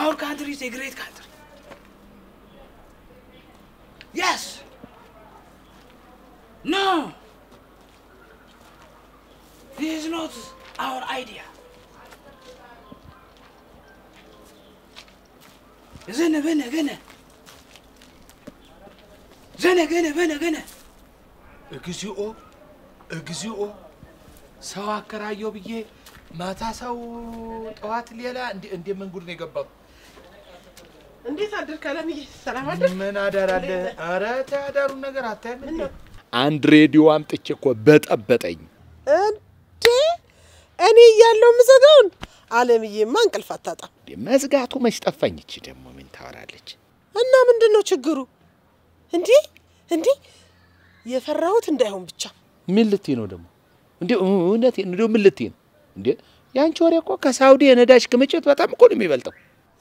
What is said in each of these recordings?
Our country is a great country. Yes. No. This is not our idea. Zene, vene, vene. Zene, vene, vene, vene. እግዚኦ እግዚኦ! ሰው አከራየው ብዬ ማታ ሰው ጠዋት ሌላ እንደ መንጉድ ነው የገባው። እንዴት አደርክ አለምዬ? ሰላም አደርክ? ምን አዳር አለ? ኧረ ተይ አዳሩን ነገር አታይም አንድ ሬዲዮ አምጥቼ እኮ በጠበጠኝ እንዴ። እኔ እያለሁ ምዘጋውን አለምዬማ እንቅልፍ አታጣም። መዝጋቱ መች ጠፋኝ። እቺ ደግሞ ምን ታወራለች? እና ምንድን ነው ችግሩ? እንዴ እንዴ የፈራሁት እንዳይሆን ብቻ። ምን ልትይ ነው ደግሞ? እንዴ እውነቴን፣ እንዴ ምን ልትይ ነው? እንዴ ያንቺ ወሬ እኮ ከሳውዲ የነዳጅ ክምችት በጣም እኮ ነው የሚበልጠው።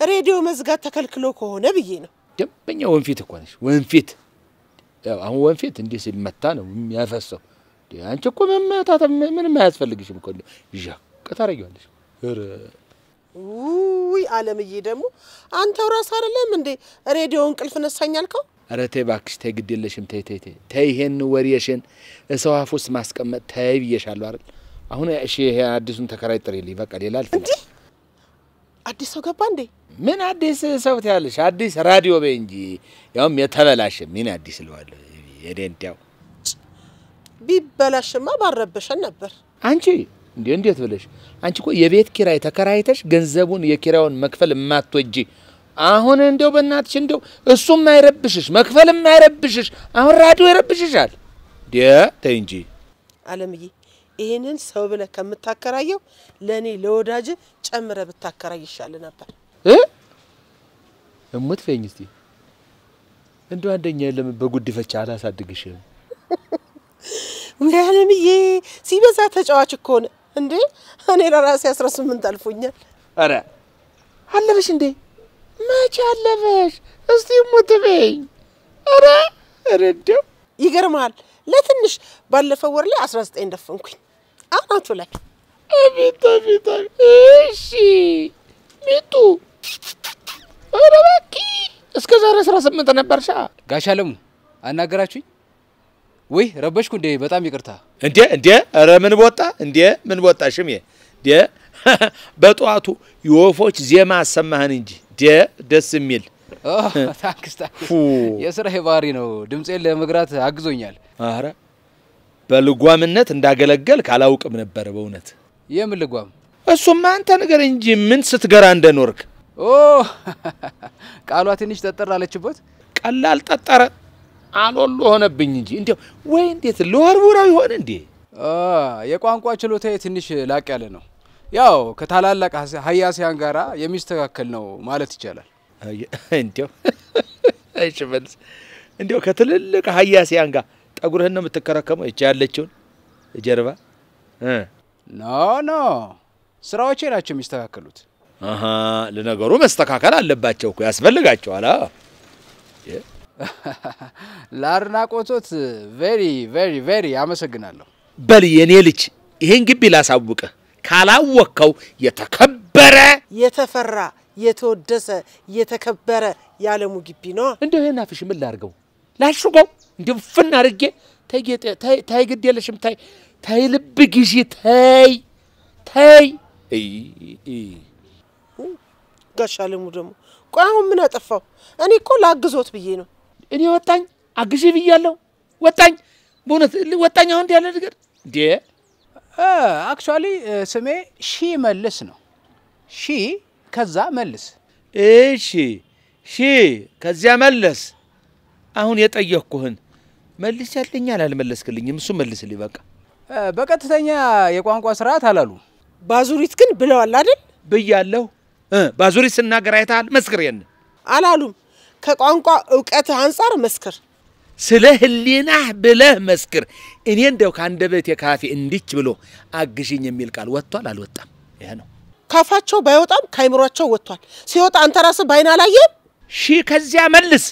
ሬዲዮ መዝጋት ተከልክሎ ከሆነ ብዬ ነው። ደንበኛ ወንፊት እኮ ነሽ። ወንፊት አሁን ወንፊት እንዲህ ሲመታ ነው የሚያፈሰው። አንቺ እኮ መመታት ምንም አያስፈልግሽም እኮ ዣቅ ታደርጊዋለሽ። ውይ አለምዬ ደግሞ አንተው ራስ አይደለም እንዴ ሬዲዮ እንቅልፍ ነሳኝ አልከው? ኧረ ተይ እባክሽ ተይ፣ ግድ የለሽም ተይ ተይ ተይ ተይ፣ ይሄን ወሬሽን ሰው አፍ ውስጥ ማስቀመጥ ተይ ብዬሻለሁ አይደል? አሁን እሺ፣ ይሄ አዲሱን ተከራይ ጥሪልኝ። በቃ ሌላ አልፈልግም። እንዲህ አዲስ ሰው ገባ እንዴ? ምን አዲስ ሰው ትያለሽ? አዲስ ራዲዮ በይ እንጂ ያውም የተበላሸ ምን አዲስ እለዋለሁ። የደንዳው ቢበላሽማ ባረበሸን ነበር። አንቺ እንዴ እንዴት ብለሽ አንቺ እኮ የቤት ኪራይ ተከራይተሽ ገንዘቡን የኪራዩን መክፈል የማትወጂ አሁን እንደው በእናትሽ እንደው እሱም አይረብሽሽ መክፈልም አይረብሽሽ። አሁን ራዲዮ ይረብሽሻል። ዴ ተይ እንጂ አለምዬ፣ ይህንን ሰው ብለህ ከምታከራየው ለእኔ ለወዳጅ ጨምረ ብታከራይ ይሻል ነበር። እሙት ፈኝ እስቲ እንደው አንደኛ ለምን በጉድፈቻ አላሳድግሽም? አለምዬ ሲበዛ ተጫዋች እኮ ነው እንዴ! እኔ ለራሴ አስራ ስምንት አልፎኛል። አረ አለበሽ እንዴ? መቼ አለበሽ? እስቲ እሙት በይኝ። አረ ረደው ይገርማል። ለትንሽ ባለፈው ወር ላይ አስራ ዘጠኝ ደፈንኩኝ አናቱ ላይ። አቤት አቤት! እሺ ሚጡ ኧረ እባክህ እስከ ዛሬ አስራ ስምንት ነበርሻ። ጋሽ አለሙ አናገራችሁኝ ወይ? ረበሽኩ እንዴ? በጣም ይቅርታ። እንዴ እንዴ! ኧረ ምን ቦጣ እንዴ? ምን ቦጣ ሽሜ እንዴ? በጠዋቱ የወፎች ዜማ አሰማህን እንጂ እንዴ! ደስ የሚል ታክስታ ታንክስ። የስራዬ ባህሪ ነው። ድምፄን ለመግራት አግዞኛል። ኧረ በልጓምነት እንዳገለገልክ አላውቅም ነበር በእውነት። የምን ልጓም? እሱማ አንተ ንገረኝ እንጂ ምን ስትገራ እንደኖርክ ቃሏ ትንሽ ጠጠር አለችበት። ቀላል ጠጠረ አሎሎ ሆነብኝ እንጂ እንዲያው ወይ እንዴት ለወርውራው ይሆን እንዴ? የቋንቋ ችሎታዬ ትንሽ ላቅ ያለ ነው። ያው ከታላላቅ ሀያሲያን ጋራ የሚስተካከል ነው ማለት ይቻላል። እንዲያው እሺ፣ መልስ እንዲያው ከትልልቅ ሀያሲያን ጋር ጠጉርህን ነው የምትከረከመው? ይቺ ያለችውን ጀርባ ኖ ኖ፣ ስራዎቼ ናቸው የሚስተካከሉት። ለነገሩ መስተካከል አለባቸው እኮ ያስፈልጋቸዋል። ለአድናቆቶት ቬሪ ቬሪ ቬሪ አመሰግናለሁ። በል የኔ ልጅ ይሄን ግቢ ላሳውቅህ፣ ካላወቅከው የተከበረ የተፈራ የተወደሰ የተከበረ የዓለሙ ግቢ ነው። እንደው ይሄን አፍሽ ምን ላርገው? ላሽገው? እንዲሁ ፍን አድርጌ ታይ፣ ግድ የለሽም ታይ፣ ታይ፣ ልብ ግዢ ታይ፣ ታይ እይ እይ ጋሻ አለሙ ደግሞ ቆይ አሁን ምን አጠፋው? እኔ እኮ ላግዞት ብዬ ነው። እኔ ወጣኝ አግዢ ብያለሁ። ወጣኝ በእውነት ወጣኝ። አሁን እንዲህ ያለ ነገር እንዴ! አክቹዋሊ ስሜ ሺ መልስ ነው። ሺ ከዛ መልስ። እሺ ሺ ከዚያ መለስ። አሁን የጠየቅኩህን መልስ ያለኛል አልመለስክልኝም። እሱ መልስልኝ በቃ። በቀጥተኛ የቋንቋ ስርዓት አላሉ። ባዙሪት ግን ብለዋል አይደል? ብያለሁ። ባዙሪት ስናገር አይተሃል? መስክር የለ አላሉም። ከቋንቋ እውቀት አንጻር መስክር፣ ስለ ህሊናህ ብለህ መስክር። እኔ እንደው ከአንደበቴ ካፌ እንዲች ብሎ አግዥኝ የሚል ቃል ወጥቷል አልወጣም? ይሄ ነው። ካፋቸው ባይወጣም ከአይምሯቸው ወጥቷል። ሲወጣ አንተ ራስህ ባይን አላየህም? ሺህ ከዚያ መልስ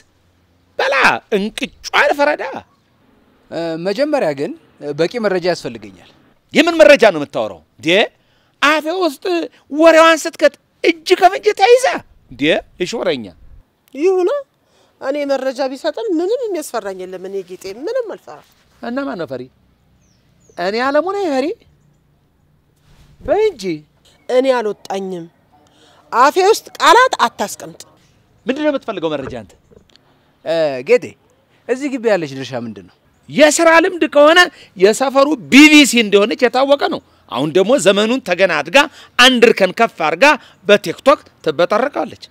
በላ እንቅጯን ፈረዳ። መጀመሪያ ግን በቂ መረጃ ያስፈልገኛል። የምን መረጃ ነው የምታወራው? ዴ አፌ ውስጥ ወሬዋን ስትከት እጅ ከፍንጅ ተይዘ እንዴ እሾረኛ ይሁና። እኔ መረጃ ቢሰጠን ምንም የሚያስፈራኝ የለም። እኔ ጌጤ ምንም አልፈራ። እና ማን ነው ፈሪ? እኔ አለሙ ነኝ። ፈሪ በይ እንጂ እኔ አልወጣኝም። አፌ ውስጥ ቃላት አታስቀምጥ። ምንድን ነው የምትፈልገው መረጃ አንተ ጌጤ? እዚህ ግቢ ያለች ድርሻ ምንድን ነው? የስራ ልምድ ከሆነ የሰፈሩ ቢቢሲ እንደሆነች የታወቀ ነው። አሁን ደግሞ ዘመኑን ተገና አድጋ አንድ እርከን ከፍ አድርጋ በቲክቶክ ትበጠረቃለች።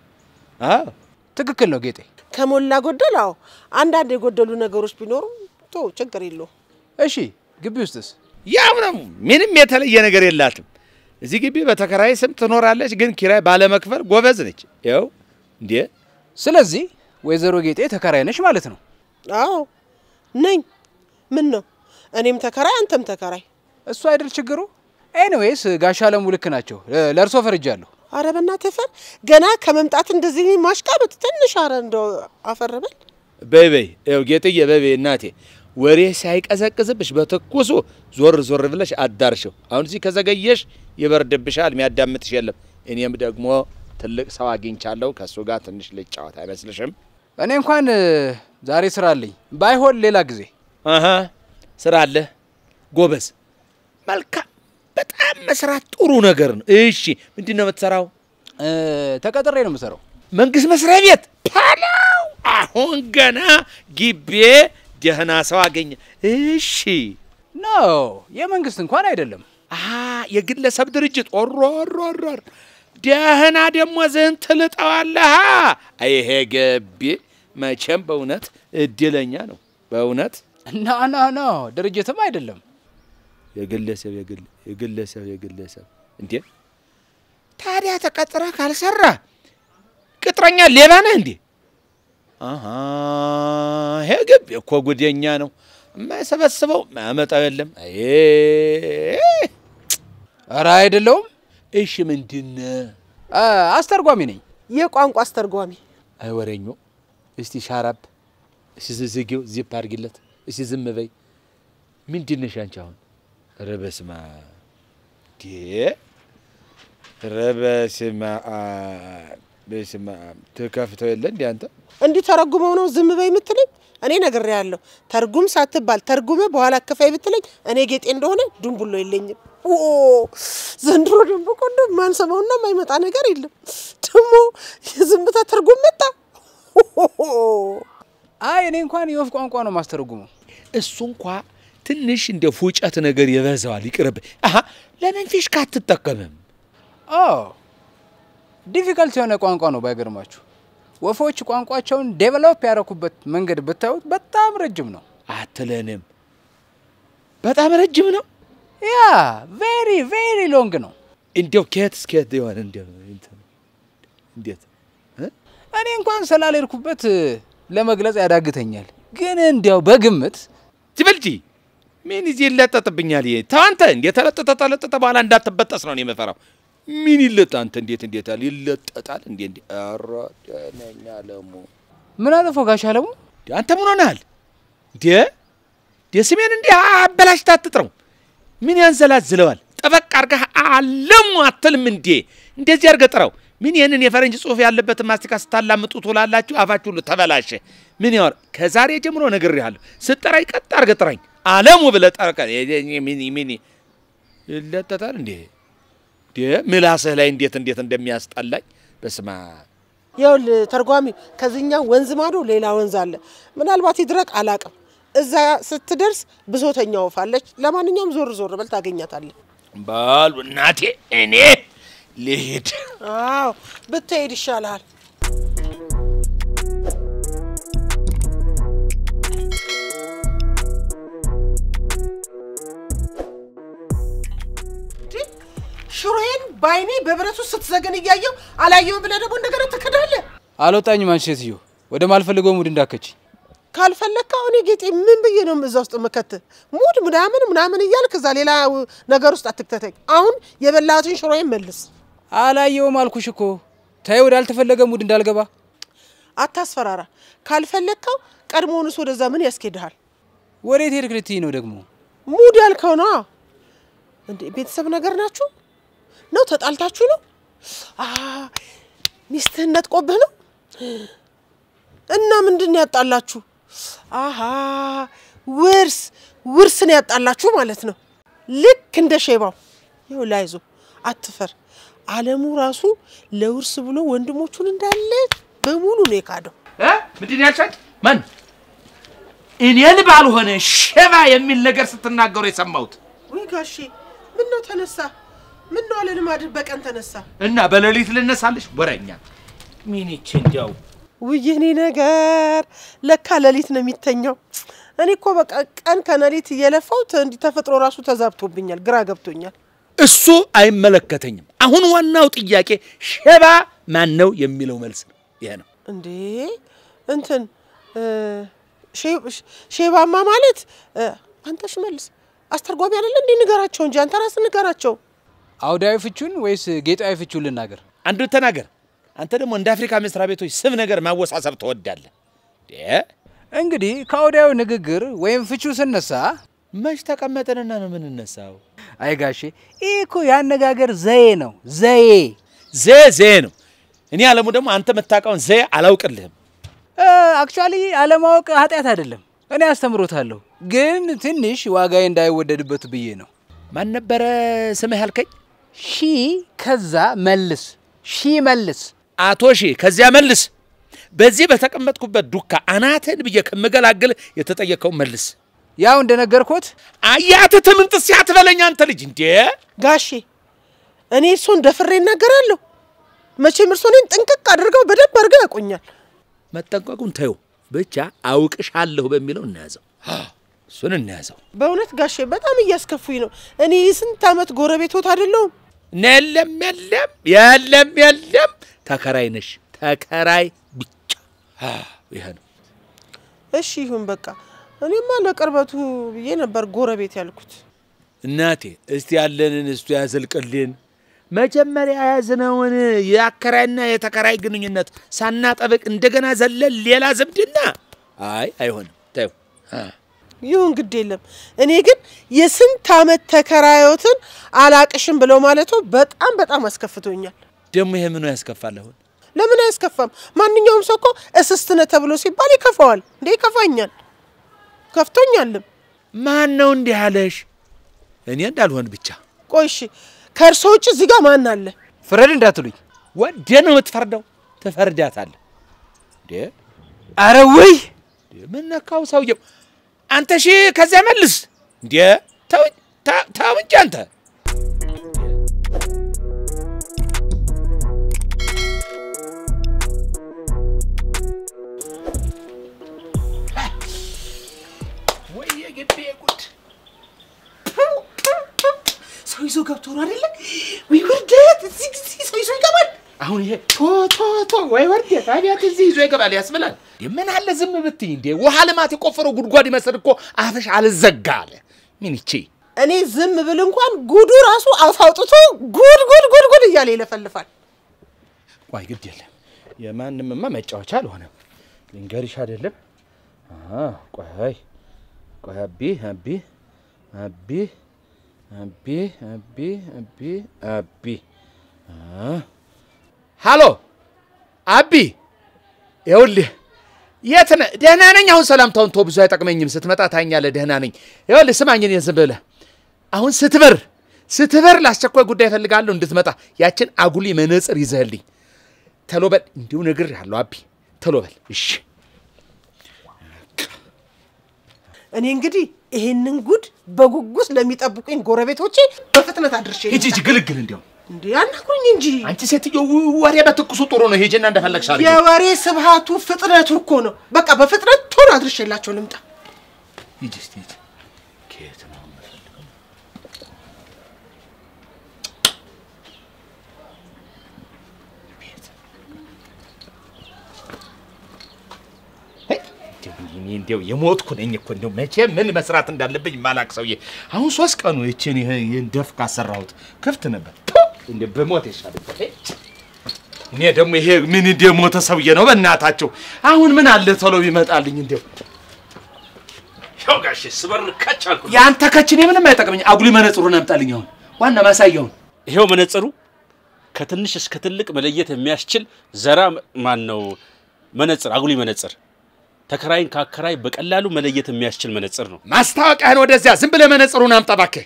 ትክክል ነው ጌጤ። ከሞላ ጎደል አዎ፣ አንዳንድ የጎደሉ ነገሮች ቢኖሩ ቶ ችግር የለውም። እሺ፣ ግቢ ውስጥስ? ያው ነው፣ ምንም የተለየ ነገር የላትም። እዚህ ግቢ በተከራይ ስም ትኖራለች፣ ግን ኪራይ ባለመክፈል ጎበዝ ነች። ያው እንዴ። ስለዚህ ወይዘሮ ጌጤ ተከራይ ነች ማለት ነው? አዎ ነኝ። ምን ነው እኔም ተከራይ አንተም ተከራይ፣ እሱ አይደል ችግሩ? ኤኒዌይስ ጋሻ አለሙ ልክ ናቸው። ለእርሶ ፈርጃለሁ። አረ በእናትህ ፈር፣ ገና ከመምጣት እንደዚህ ማሽቃበጥ ትንሽ። አረ እንደው አፈር በይ በይ እናቴ፣ ወሬ ሳይቀዘቅዝብሽ በትኩሱ ዞር ዞር ብለሽ አዳርሽው። አሁን እዚህ ከዘገየሽ ይበርድብሻል፣ የሚያዳምጥሽ የለም። እኔም ደግሞ ትልቅ ሰው አግኝቻለሁ፣ ከእሱ ጋር ትንሽ ልጫወት አይመስልሽም? እኔ እንኳን ዛሬ ስራ አለኝ፣ ባይሆን ሌላ ጊዜ ስራ አለ ጎበዝ፣ መልካም፣ በጣም መስራት ጥሩ ነገር ነው። እሺ፣ ምንድን ነው የምትሰራው? ተቀጥሬ ነው የምሰራው፣ መንግስት መስሪያ ቤት ፓላው። አሁን ገና ግቤ ደህና ሰው አገኘ። እሺ፣ ኖ የመንግስት እንኳን አይደለም፣ የግለሰብ ድርጅት ኦሮሮሮር ደህና ደግሞ ዝህን ትልጠዋለህ። ይሄ ገቢ መቼም በእውነት እድለኛ ነው በእውነት ና ና ና ድርጅትም አይደለም የግለሰብ የግለሰብ የግለሰብ እንዴ ታዲያ ተቀጥረ ካልሰራ ቅጥረኛ ሌባ ነህ እንዴ? ይሄ ግብ እኮ ጉደኛ ነው። የማይሰበስበው የማያመጣው የለም። ኧረ አይደለውም። እሺ ምንድን አስተርጓሚ ነኝ፣ የቋንቋ አስተርጓሚ። አይወረኞ። እስቲ ሻራብ፣ እስቲ ዝጊው፣ ዚፕ አድርጊለት እስቲ ዝም በይ። ምንድን ነሽ አንቺ አሁን? ኧረ በስመ አብ ዴ ኧረ በስመ አብ በስመ አብ ትከፍተው የለ እንዴ አንተ? እንዲህ ተረጉመው ነው ዝም በይ የምትለኝ? እኔ ያለው ተርጉም ሳትባል ተርጉመ በኋላ ክፈይ ብትለኝ እኔ ጌጤ እንደሆነ ድንቡሎ የለኝም። ዘንድሮ ደግሞ ቆንጆ ማንሰማውና የማይመጣ ነገር የለም። ደግሞ የዝምታ ትርጉም መጣ። አይ እኔ እንኳን የወፍ ቋንቋ ነው ማስተርጉመው። እሱ እንኳ ትንሽ እንደ ፉጨት ነገር ይበዛዋል። ይቅርብ። አሀ ለምን ፊሽካ አትጠቀምም? አዎ ዲፊካልት የሆነ ቋንቋ ነው። ባይገርማችሁ ወፎች ቋንቋቸውን ዴቨሎፕ ያረኩበት መንገድ ብታዩት በጣም ረጅም ነው። አትለንም? በጣም ረጅም ነው። ያ ቬሪ ቬሪ ሎንግ ነው። እንዲያው ከየት እስከየት ይሆን? እንዴት እኔ እንኳን ስላልሄድኩበት ለመግለጽ ያዳግተኛል። ግን እንዲያው በግምት ትበልጂ ምን ይዜ ይለጠጥብኛል? ይሄ ታንተ እንደተለጠጠ ተለጠጠ በኋላ እንዳትበጠስ ነው እኔ የምፈራው። ምን ይለጥ አንተ እንዴት እንዴት አለ ይለጠጣል እንዴ እንዴ አራ ደነኛ አለሙ ምን አጠፋው ጋሽ አለሙ? አንተ ምን ሆነሃል እንዴ? የስሜን እንዲህ አበላሽ አትጥረው። ምን ያንዘላዝለዋል? ጠበቅ አርገህ አለሙ አትልም እንዴ? እንደዚህ አርገህ ጥረው። ምን ይህንን የፈረንጅ ጽሁፍ ያለበትን ማስቲካ ስታላምጡ ትውላላችሁ? አፋችሁ ሁሉ ተበላሸ። ምን ይወር ከዛሬ ጀምሮ ነግሬሃለሁ። ስጠራኝ ቀጥ አድርገህ ጥራኝ አለሙ ብለህ ጠርቀ ሚኒ ይለጠጣል እንዴ ምላስህ ላይ እንዴት እንዴት እንደሚያስጠላኝ በስማ ይኸውልህ ተርጓሚ፣ ከዚህኛው ወንዝ ማዶ ሌላ ወንዝ አለ። ምናልባት ይድረቅ አላቅም። እዛ ስትደርስ ብሶተኛ ወፍ ለማንኛውም ዞር ዞር በል ታገኛታለህ። በሉ እናቴ እኔ ልሄድ። አዎ ብትሄድ ይሻልሃል። ሽሮዬን በአይኔ በብረቱ ስትዘግን እያየው አላየውም ብለህ ደግሞ እንደገና ትክዳለህ። አልወጣኝም አንቺ ሴትዮ፣ ወደ ማልፈልገው ሙድ እንዳከች ካልፈለግካ እኔ ጌጤ ምን ብዬ ነው እዛ ውስጥ ምከት ሙድ ምናምን ምናምን እያልክ እዛ ሌላ ነገር ውስጥ አትክተተኝ። አሁን የበላትን ሽሮዬን መልስ። አላየውም አልኩሽ እኮ ተይ፣ ወዳልተፈለገ ሙድ እንዳልገባ። አታስፈራራ። ካልፈለግከው ቀድሞውንስ ወደዛ ምን ያስኬድሃል? ወዴት ሄድክ ልትይ ነው ደግሞ? ሙድ ያልከው ነዋ። እንዴ ቤተሰብ ነገር ናችሁ ነው? ተጣልታችሁ ነው? ሚስትህን ነጥቆብህ ነው? እና ምንድን ነው ያጣላችሁ? አሀ ውርስ ውርስ ነው ያጣላችሁ ማለት ነው። ልክ እንደ ሼባው ይኸውልህ፣ አይዞህ አትፈር። አለሙ ራሱ ለውርስ ብሎ ወንድሞቹን እንዳለ በሙሉ ነው የካደው። ምንድን ያልሻት ማን? እኔን ባልሆነ ሸባ የሚል ነገር ስትናገሩ የሰማሁት። ወይ ጋሼ፣ ምን ነው ተነሳ? ምን ነው አለልማድር በቀን ተነሳ እና በሌሊት ልነሳለሽ? ወረኛ ሚኒች እንዲያው ውይ የኔ ነገር፣ ለካ ሌሊት ነው የሚተኛው። እኔ እኮ በቃ ቀን ከሌሊት እየለፋው ተፈጥሮ ራሱ ተዛብቶብኛል፣ ግራ ገብቶኛል። እሱ አይመለከተኝም። አሁን ዋናው ጥያቄ ሸባ ማን ነው የሚለው መልስ ነው። ይሄ ነው እንዴ እንትን ሼባማ ማለት አንተ ሽመልስ አስተርጓሚ አይደለ እንዴ? ንገራቸው እንጂ አንተ ራስ ንገራቸው። አውዳዊ ፍቹን ወይስ ጌጣዊ ፍቹን ልናገር? አንዱ ተናገር። አንተ ደግሞ እንደ አፍሪካ መስሪያ ቤቶች ስብ ነገር ማወሳሰብ ትወዳለህ። እንግዲህ ከአውዳዊ ንግግር ወይም ፍቹ ስነሳ መች ተቀመጠንና ነው የምንነሳው? አይ ይህ እኮ የአነጋገር ዘዬ ነው። ዘዬ ዘዬ ዘዬ ነው። እኔ አለሙ ደግሞ አንተ የምታውቀውን ዘዬ አላውቅልህም። አክቹዋሊ አለማወቅ ኃጢአት አይደለም። እኔ አስተምሮታለሁ፣ ግን ትንሽ ዋጋዬ እንዳይወደድበት ብዬ ነው። ማን ነበረ ስምህ ያልከኝ? ሺ ከዛ መልስ፣ ሺ መልስ፣ አቶ ሺ ከዚያ መልስ። በዚህ በተቀመጥኩበት ዱካ አናትን ብዬ ከምገላግል የተጠየቀው መልስ። ያው እንደነገርኩት አያትት ምንጥስ ያትበለኝ አንተ ልጅ እንዴ! ጋሼ እኔ እርሶን ደፍሬ እናገራለሁ። መቼም እርሶ እኔን ጥንቅቅ አድርገው በደንብ አድርገው ያቆኛል። መጠንቀቁን ተዩ፣ ብቻ አውቅሻለሁ በሚለው እናያዘው። እሱን እናያዘው። በእውነት ጋሼ በጣም እያስከፉኝ ነው። እኔ የስንት ዓመት ጎረቤቶት አይደለሁም። የለም የለም የለም የለም፣ ተከራይ ነሽ፣ ተከራይ ብቻ። ይሄ ነው። እሺ ይሁን በቃ። እኔማ ለቅርበቱ ብዬ ነበር ጎረቤት ያልኩት። እናቴ እስቲ ያለንን እሱ ያዘልቅልን። መጀመሪያ ያዝነውን የአከራይና የተከራይ ግንኙነት ሳናጠብቅ እንደገና ዘለን ሌላ ዝምድና፣ አይ አይሆንም። ተይው። ይሁን ግድ የለም። እኔ ግን የስንት ዓመት ተከራዮትን አላቅሽም ብለው ማለቱ በጣም በጣም አስከፍቶኛል። ደግሞ ይሄ ምኑ ያስከፋል? አሁን ለምን አያስከፋም? ማንኛውም ሰው እኮ እስስትነ ተብሎ ሲባል ይከፋዋል እንዴ? ይከፋኛል። ከፍቶኛልም። ማን ነው እንዲህ አለሽ? እኔ እንዳልሆን ብቻ። ቆይሽ ከእርሶ ውጭ እዚህ ጋር ማን አለ? ፍረድ እንዳትሉኝ። ወደ ነው የምትፈርደው። ትፈርዳታለህ እንዴ? አረ ወይ ምን ነካው ሰውየው? አንተ ሺ ከዚያ መልስ እንዴ! ተው እንጂ አንተ ይዞ ገብቶ ነው አይደለ? ወይ ውርደት! እዚህ ጊዜ ሰው ይዞ ይገባል። አሁን ይሄ ቶ ወይ ውርደት! አብያት እዚህ ይዞ ይገባል ያስብላል። ምን አለ ዝም ብትይ እንዴ! ውሃ ልማት የቆፈረው ጉድጓድ ይመስል እኮ አፍሽ አልዘጋ አለ። ምን ይቼ እኔ ዝም ብል እንኳን ጉዱ ራሱ አፍ አውጥቶ ጉድ ጉድ ጉድ እያለ ይለፈልፋል። ቆይ ግድ የለም የማንምማ መጫወቻ አልሆነም። ልንገርሽ አይደለም ቆይ ቆይ አቢ አቢ አቢ አቤ አቤ አቤ አቤ ሃሎ አቢ፣ ይኸውልህ የት ነህ? ደህና ነኝ። አሁን ሰላምታውን ቶ ብዙ አይጠቅመኝም። ስትመጣ ታኛለህ። ደህና ነኝ። ይኸውልህ ስማኝን ዝም ብለህ አሁን ስትበር ስትበር ለአስቸኳይ ጉዳይ እፈልጋለሁ እንድትመጣ ያችን አጉሊ መነጽር ይዘህልኝ ተሎ በል። እንዲሁ ንግር ያለው አቢ ተሎ በል። እሺ እኔ እንግዲህ ይሄንን ጉድ በጉጉስ ለሚጠብቁኝ ጎረቤቶቼ በፍጥነት አድርሼ ሂጂ ሂጂ፣ ግልግል እንዲያው እንዴ አናግሩኝ እንጂ አንቺ ሴትዮ ወሬ በትኩሱ ጥሩ ነው። ሄጀና እንደፈለግሽ አለ የወሬ ስብሃቱ ፍጥነቱ እኮ ነው። በቃ በፍጥነት ቶሎ አድርሼላቸው ልምጣ። ሂጂ እስቲ ከየት ነው እንዲያው የሞትኩ ነኝ እኮ እንዲያው መቼ ምን መስራት እንዳለብኝ ማላቅ ሰውዬ። አሁን ሶስት ቀኑ ይችን ይህን ደፍ ካሰራሁት ክፍት ነበር። እንዲያው በሞት ይሻለኛል። እኔ ደግሞ ይሄ ምን እንዲያው ሞተ ሰውዬ ነው በእናታቸው። አሁን ምን አለ ቶሎ ይመጣልኝ እንዲያው ያው ጋሼ ስበር ከቻልኩ አልኩ። የአንተ ከች እኔ ምንም አይጠቅመኝ። አጉሊ መነጽሩን አምጣልኝ አሁን ዋና ማሳያውን ይሄው መነጽሩ ከትንሽ እስከ ትልቅ መለየት የሚያስችል ዘራ ማን ነው መነጽር አጉሊ መነጽር ተከራይን ከአከራይ በቀላሉ መለየት የሚያስችል መነጽር ነው። ማስታወቂያን ወደዚያ ዝም ብለህ መነጽሩን አምጣ እባክህ።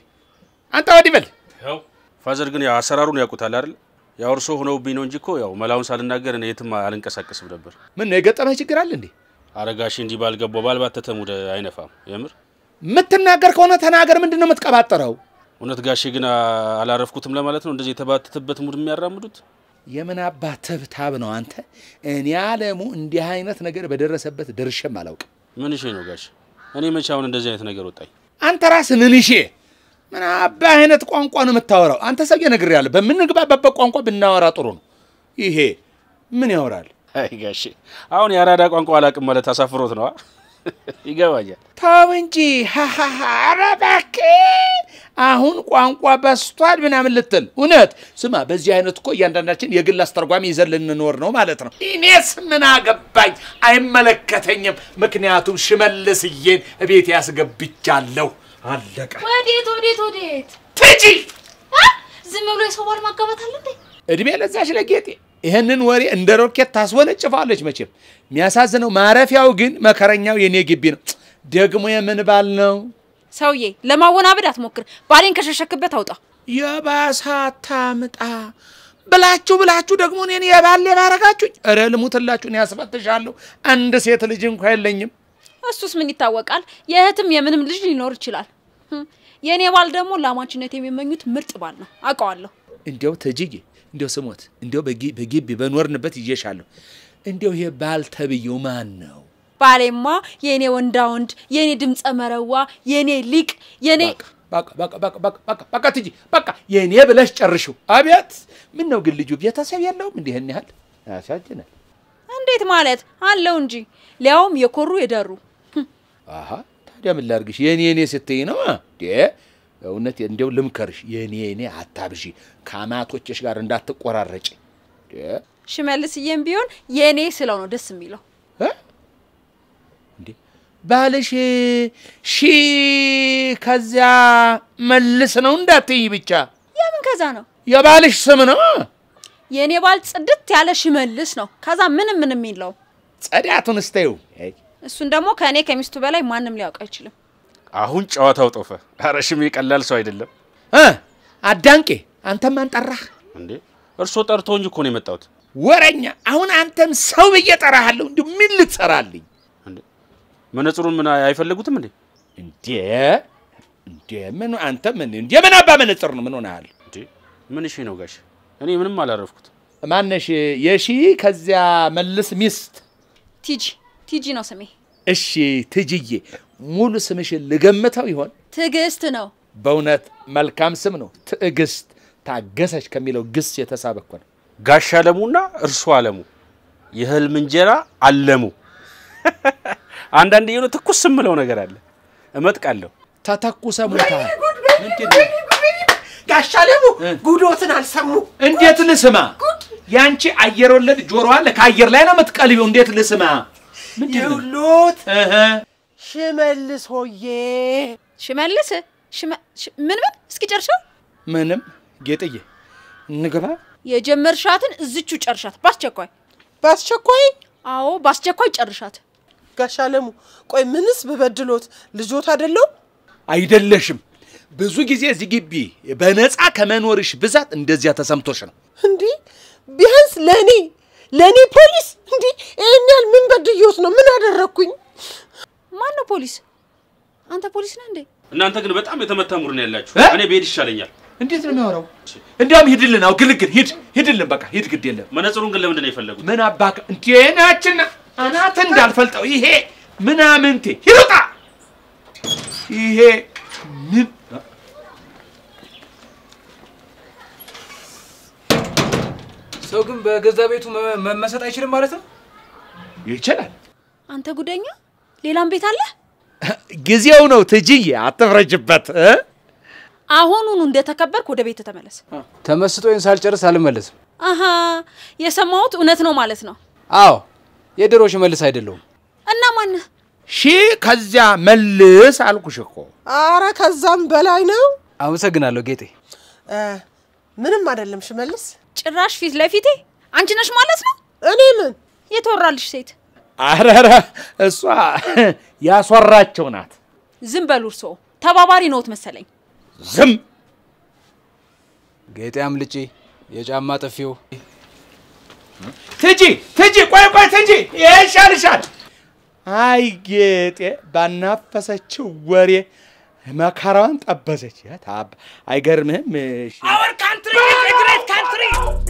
አንተ ወዲህ በል። ፋዘር ግን ያው አሰራሩን ያውቁታል አይደል? ያው እርሶ ሆነውብኝ ነው እንጂ እኮ ያው መላውን ሳልናገር እኔ የትም አልንቀሳቀስም ነበር። ምን ነው የገጠመህ ችግር አለ እንዴ? አረጋሽ እንዲህ ባልገባው ባልባተተም ወደ አይነፋም። የምር የምትናገር ከሆነ ተናገር። ምንድን ነው የምትቀባጠረው? እውነት ጋሼ ግን አላረፍኩትም ለማለት ነው እንደዚህ የተባተተበት ሙድ የሚያራምዱት የምን አባት ተብታብ ነው አንተ? እኔ አለሙ እንዲህ አይነት ነገር በደረሰበት ደርሼም አላውቅም። ምን እሺ ነው ጋሽ? እኔ መቼ አሁን እንደዚህ አይነት ነገር ወጣኝ? አንተ ራስ ምን እሺ ምን አባ አይነት ቋንቋ ነው የምታወራው? አንተ ሰው ነገር ነግሬሃለሁ፣ በምንግባባበት ቋንቋ ብናወራ ጥሩ ነው። ይሄ ምን ያወራል? አይ ጋሼ፣ አሁን የአራዳ ቋንቋ አላውቅም ማለት አሳፍሮት ነዋ። ይገባኛል። ተው እንጂ ኧረ እባክህ አሁን ቋንቋ በስቷል ምናምን ልትል እውነት። ስማ፣ በዚህ አይነት እኮ እያንዳንዳችን የግል አስተርጓሚ ይዘን ልንኖር ነው ማለት ነው። እኔስ ምን አገባኝ፣ አይመለከተኝም። ምክንያቱም ሽመልስዬን እቤት ያስገብቻለሁ። አለቀ። ወዴት ወዴት ወዴት? ትጂ ዝም ብሎ የሰው ባል ማጋባት አለ እንዴ? እድሜ ለዛሽ ለጌጤ ይህንን ወሬ እንደ ሮኬት ታስወነጭፋለች። መቼም የሚያሳዝነው ማረፊያው ግን መከረኛው የኔ ግቢ ነው። ደግሞ የምን ባል ነው ሰውዬ? ለማወናበድ አትሞክር። ባሌን ከሸሸክበት አውጣ። የባሳ ታምጣ ብላችሁ ብላችሁ ደግሞ እኔን የባል የባረጋችሁኝ። ልሙትላችሁ፣ እኔ ያስፈትሻለሁ። አንድ ሴት ልጅ እንኳ የለኝም። እሱስ ምን ይታወቃል? የእህትም የምንም ልጅ ሊኖር ይችላል። የእኔ ባል ደግሞ ለአማችነት የሚመኙት ምርጥ ባል ነው፣ አውቀዋለሁ። እንዲያው ትጅዬ እንዲያው ስሞት እንዲያው በግቢ በኖርንበት ይዤሻለሁ። እንዲያው ይሄ ባል ተብዬው ማን ነው? ባሌማ የእኔ ወንድ፣ የእኔ ድምፀ መረዋ፣ የእኔ ሊቅ፣ የእኔ በቃ ትጂ በቃ የእኔ ብለሽ ጨርሽው። አቤት ምን ነው ግን ልጁ ቤተሰብ የለውም? እንዲህን ያህል ያሳዝናል። እንዴት ማለት አለው እንጂ ሊያውም የኮሩ የደሩ። አሀ ታዲያ ምን ላርግሽ? የእኔ የእኔ ስትይ ነው እውነት እንዲው ልምከርሽ፣ የኔ የኔ አታብዢ፣ ከአናቶችሽ ጋር እንዳትቆራረጭ። ሽመልስዬም ቢሆን የእኔ ስለው ነው ደስ የሚለው። እንዴ ባልሽ ሺ ከዚያ መልስ ነው እንዳትይ ብቻ። የምን ከዛ ነው? የባልሽ ስም ነው። የእኔ ባል ጽድት ያለ ሽመልስ ነው። ከዛ ምንም ምንም የለውም። ጸዳቱን እስተዩ። እሱን ደግሞ ከእኔ ከሚስቱ በላይ ማንም ሊያውቅ አይችልም። አሁን ጨዋታው ጦፈ። አረ ሽሜ ቀላል ሰው አይደለም። አዳንቄ አንተም አንጠራህ እንዴ? እርሶ እንጂ እኮ ነው የመጣሁት። ወረኛ! አሁን አንተም ሰው ብዬ ጠራሃለሁ። እንዲ ምን ልትሰራልኝ? መነጽሩን ምን አይፈልጉትም እንዴ? እንዴ እንዴ ምን አንተ ምን እንዴ ምን አባ መነጽር ነው? ምን ሆነሃል እንዴ? ምን እሺ ነው ጋሽ? እኔ ምንም አላረፍኩት። ማነሽ? የሺ ከዚያ መልስ ሚስት ቲጂ ቲጂ ነው ስሜ። እሺ ትጅዬ፣ ሙሉ ስምሽን ልገምተው ይሆን? ትዕግስት ነው። በእውነት መልካም ስም ነው። ትዕግስት ታገሰች ከሚለው ግስ የተሳበኩ ነው። ጋሽ አለሙና እርሱ አለሙ የህልም እንጀራ አለሙ። አንዳንድ የሆነ ትኩስ ስምለው ነገር አለ እመጥቃለሁ። ተተኩሰ ሙታ ጋሽ አለሙ ጉዶትን አልሰሙ። እንዴት ልስማ? ያንቺ አየር ወለድ ጆሮዋ ከአየር ላይ ነው የምትቀልቢው። እንዴት ልስማ? ይውሉት ሽመልስ ሆዬ። ሽመልስ ምን ምን? እስኪ ጨርሰው። ምንም ጌጥዬ፣ እንግባ። የጀመርሻትን እዝቹ ጨርሻት በአስቸኳይ። በአስቸኳይ? አዎ በአስቸኳይ ጨርሻት። ጋሽ አለሙ፣ ቆይ ምንስ ብበድሎት ልጆት አደለው አይደለሽም። ብዙ ጊዜ እዚህ ግቢ በነፃ ከመኖርሽ ብዛት እንደዚያ ተሰምቶሽ ነው። እንዲህ ቢያንስ ለእኔ ለእኔ ፖሊስ እንዴ ይሄን ያህል ምን በድየውስ ነው? ምን አደረግኩኝ? ማን ነው ፖሊስ? አንተ ፖሊስ ነህ እንዴ? እናንተ ግን በጣም የተመታ ነው ያላችሁ። እኔ ብሄድ ይሻለኛል። እንዴት ነው የሚያወራው? እንዲያውም ሂድልን። አው ግልግል ሂድ፣ ሂድልን። በቃ ሂድ፣ ግድ የለም። መነጽሩን ግን ለምንድን ነው የፈለጉት? ምን አባከ እንዴ ናችን አናት እንዳልፈልጠው ይሄ ምናምንቴ ይሩጣ ይሄ ምን ሰው ግን በገዛ ቤቱ መመሰጥ አይችልም ማለት ነው? ይችላል። አንተ ጉደኛ፣ ሌላም ቤት አለ። ጊዜው ነው ትጅዬ፣ አትፍረጅበት። አሁኑኑ እንደተከበርክ ወደ ቤት ተመለስ። ተመስጦዬን ሳልጨርስ አልመለስም። አሀ የሰማሁት እውነት ነው ማለት ነው? አዎ፣ የድሮ ሽመልስ አይደለሁም። እና ማን ሺ ከዚያ መልስ አልኩሽ እኮ። አረ ከዛም በላይ ነው። አመሰግናለሁ ጌጤ። ምንም አይደለም ሽመልስ ጭራሽ ፊት ለፊቴ አንቺ ነሽ ማለት ነው? እኔ ምን የተወራልሽ ሴት? አረረ እሷ ያስወራቸው ናት። ዝም በሉ እርስዎ፣ ተባባሪ ነዎት መሰለኝ። ዝም ጌጤያም ልጪ የጫማ ጥፊው ትጂ ትጂ፣ ቆይ ቆይ፣ ትጂ ይሻልሻል። አይ ጌጤ ባናፈሰችው ወሬ መካራዋን ጠበሰች። አይገርምህም? አወር Help!